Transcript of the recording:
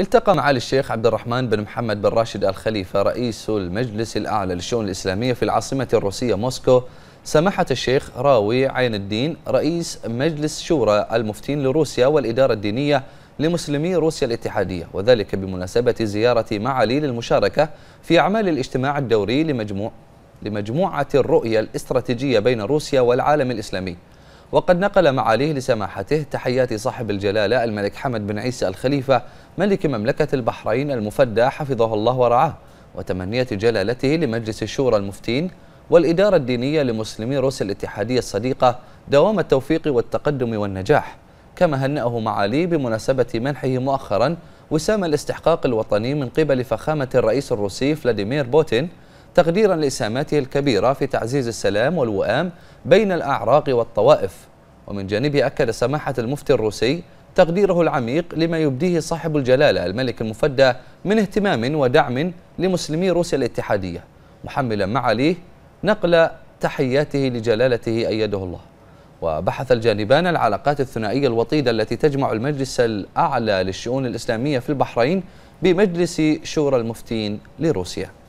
التقى معالي الشيخ عبد الرحمن بن محمد بن راشد الخليفة رئيس المجلس الأعلى للشؤون الإسلامية في العاصمة الروسية موسكو سماحة الشيخ راوي عين الدين رئيس مجلس شورى المفتين لروسيا والإدارة الدينية لمسلمي روسيا الاتحادية وذلك بمناسبة زيارة معالي للمشاركة في أعمال الاجتماع الدوري لمجموع لمجموعة الرؤية الاستراتيجية بين روسيا والعالم الإسلامي وقد نقل معاليه لسماحته تحيات صاحب الجلالة الملك حمد بن عيسى الخليفة ملك مملكة البحرين المفدى حفظه الله ورعاه وتمنية جلالته لمجلس الشورى المفتين والإدارة الدينية لمسلمي روسيا الاتحادية الصديقة دوام التوفيق والتقدم والنجاح كما هنأه معاليه بمناسبة منحه مؤخرا وسام الاستحقاق الوطني من قبل فخامة الرئيس الروسي فلاديمير بوتين تقديرا لإسهاماته الكبيرة في تعزيز السلام والوئام بين الأعراق والطوائف ومن جانبه أكد سماحة المفتي الروسي تقديره العميق لما يبديه صاحب الجلالة الملك المفدى من اهتمام ودعم لمسلمي روسيا الاتحادية محملا معاليه نقل تحياته لجلالته أيده الله وبحث الجانبان العلاقات الثنائية الوطيدة التي تجمع المجلس الأعلى للشؤون الإسلامية في البحرين بمجلس شورى المفتين لروسيا